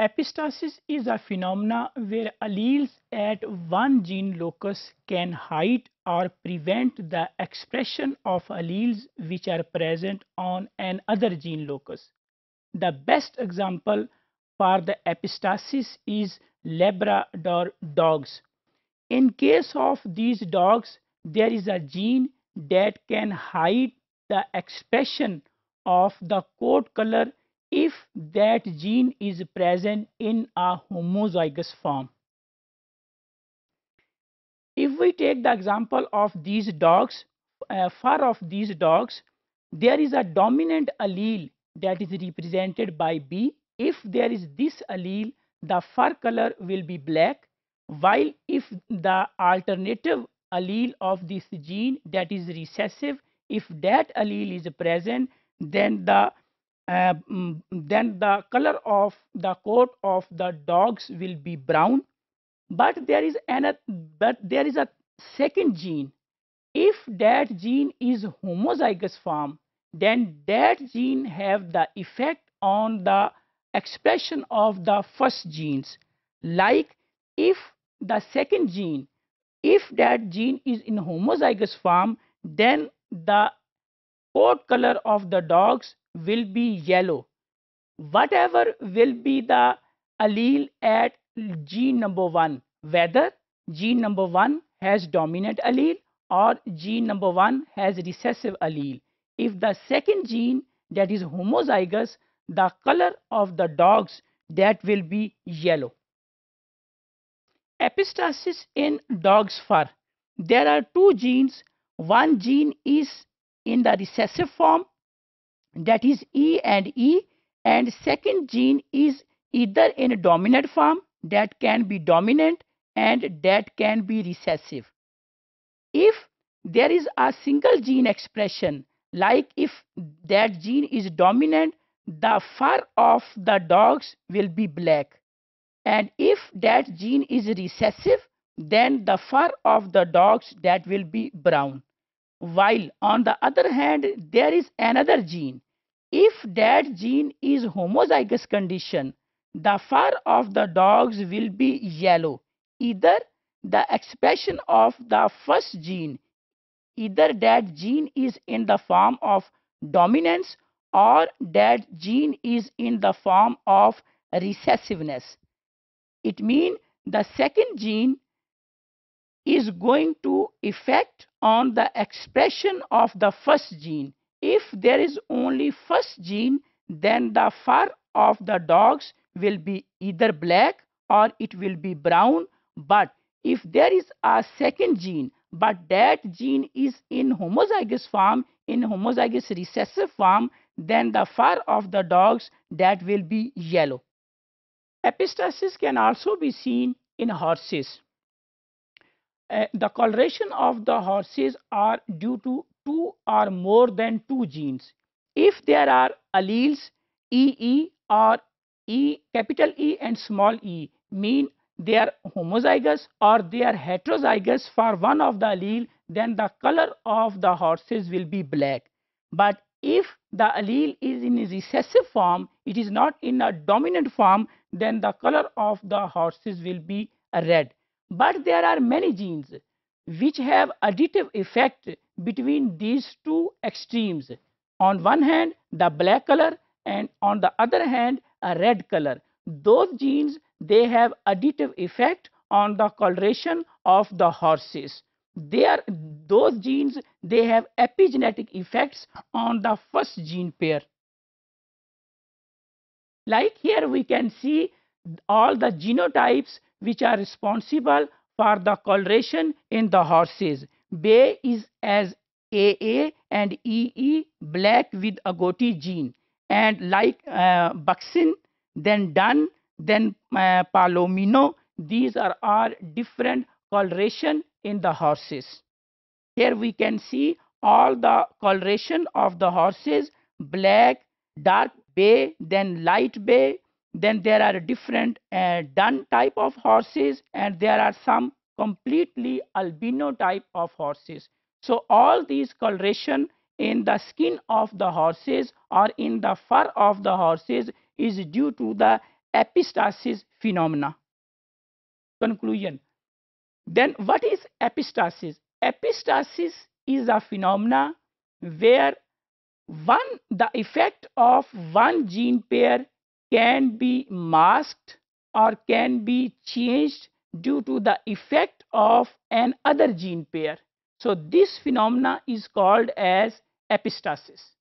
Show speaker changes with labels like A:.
A: Epistasis is a phenomena where alleles at one gene locus can hide or prevent the expression of alleles which are present on another gene locus. The best example for the epistasis is Labrador dogs. In case of these dogs, there is a gene that can hide the expression of the coat color if that gene is present in a homozygous form. If we take the example of these dogs, uh, fur of these dogs, there is a dominant allele that is represented by B. If there is this allele, the fur color will be black, while if the alternative allele of this gene that is recessive, if that allele is present, then the uh, mm, then the color of the coat of the dogs will be brown but there is another. but there is a second gene if that gene is homozygous form then that gene have the effect on the expression of the first genes like if the second gene if that gene is in homozygous form then the coat color of the dogs will be yellow. Whatever will be the allele at gene number 1, whether gene number 1 has dominant allele or gene number 1 has recessive allele. If the second gene that is homozygous, the color of the dogs that will be yellow. Epistasis in dog's fur. There are two genes. One gene is in the recessive form that is E and E and second gene is either in a dominant form that can be dominant and that can be recessive. If there is a single gene expression like if that gene is dominant the fur of the dogs will be black and if that gene is recessive then the fur of the dogs that will be brown while on the other hand, there is another gene. If that gene is homozygous condition, the fur of the dogs will be yellow. Either the expression of the first gene, either that gene is in the form of dominance or that gene is in the form of recessiveness. It means the second gene is going to affect on the expression of the first gene. If there is only first gene, then the fur of the dogs will be either black or it will be brown. But if there is a second gene, but that gene is in homozygous form, in homozygous recessive form, then the fur of the dogs that will be yellow. Epistasis can also be seen in horses. Uh, the coloration of the horses are due to two or more than two genes. If there are alleles EE or E capital E and small e mean they are homozygous or they are heterozygous for one of the allele then the color of the horses will be black. But if the allele is in a recessive form, it is not in a dominant form, then the color of the horses will be red. But there are many genes which have additive effect between these two extremes. On one hand, the black color and on the other hand, a red color. Those genes, they have additive effect on the coloration of the horses. They are, those genes, they have epigenetic effects on the first gene pair. Like here we can see all the genotypes which are responsible for the coloration in the horses. Bay is as AA and EE black with agouti gene and like uh, Buxin, then dun, then uh, Palomino. These are all different coloration in the horses. Here we can see all the coloration of the horses, black, dark bay, then light bay, then there are different uh, dun type of horses and there are some completely albino type of horses so all these coloration in the skin of the horses or in the fur of the horses is due to the epistasis phenomena conclusion then what is epistasis epistasis is a phenomena where one the effect of one gene pair can be masked or can be changed due to the effect of an other gene pair. So, this phenomena is called as epistasis.